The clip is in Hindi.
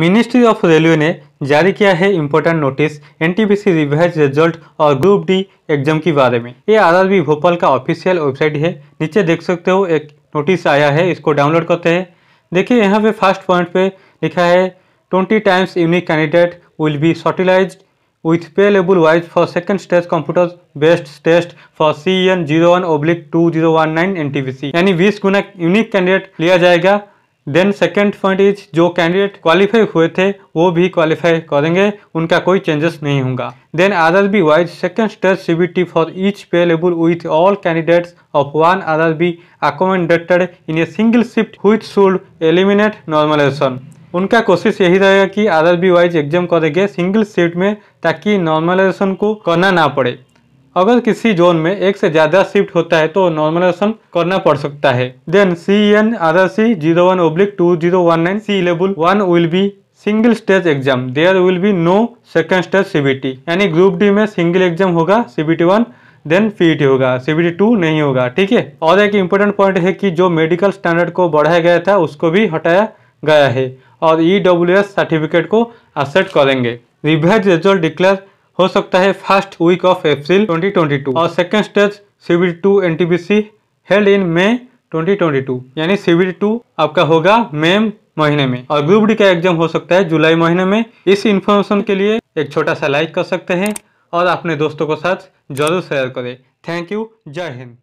मिनिस्ट्री ऑफ रेलवे ने जारी किया है important notice NTPC revise result और ग्रुप डी एग्जाम के बारे में ये आरआरबी भोपाल का ऑफिशियल वेबसाइट है नीचे देख सकते हो एक नोटिस आया है इसको डाउनलोड करते हैं देखिए यहाँ पे फर्स्ट पॉइंट पे लिखा है twenty times unique candidate will be shortlisted with pay लेबल wise for second stage computer based test for C N zero one oblique two zero one nine N T P C यानी बीस गुना यूनिक कैंडिडेट लिया जाएगा देन सेकेंड पॉइंट इज जो कैंडिडेट क्वालिफाई हुए थे वो भी क्वालिफाई करेंगे उनका कोई चेंजेस नहीं होगा then R B wise second stage C B T for each pay with all candidates of one R R B accommodated in a single shift with should eliminate normalization उनका कोशिश यही रहेगा कि R R B wise exam करेंगे सिंगल शिफ्ट में ताकि नॉर्मलाइजेशन को करना ना पड़े अगर किसी जोन में एक से ज़्यादा शिफ्ट होता है तो नॉर्मलाइजेशन करना पड़ सकता है then C N R R C zero one oblique two zero one nine C level one will be single stage exam there will be no second stage CBT यानी ग्रुप डी में सिंगल एग्जाम होगा सीबीटी वन देन पीईटी होगा सीबीटी टू नहीं होगा ठीक है और एक इम्पोर्टेंट पॉइंट है कि जो मेडिकल स्टैंडर्ड को बढ़ाया गया था उसको भी हटाया गया है और ई डब्ल्यू एस सर्टिफिकेट को एक्सेप्ट करेंगे रिवाइज रिजल्ट डिक्लेयर हो सकता है फर्स्ट वीक ऑफ अप्रैल 2022 और second stage CBT two and held in May 2022 यानी सीबीडी टू आपका होगा मई महीने में और ग्रुप डी का एग्जाम हो सकता है जुलाई महीने में इस इन्फॉर्मेशन के लिए एक छोटा सा लाइक कर सकते हैं और अपने दोस्तों के साथ जरूर शेयर करें थैंक यू जय हिंद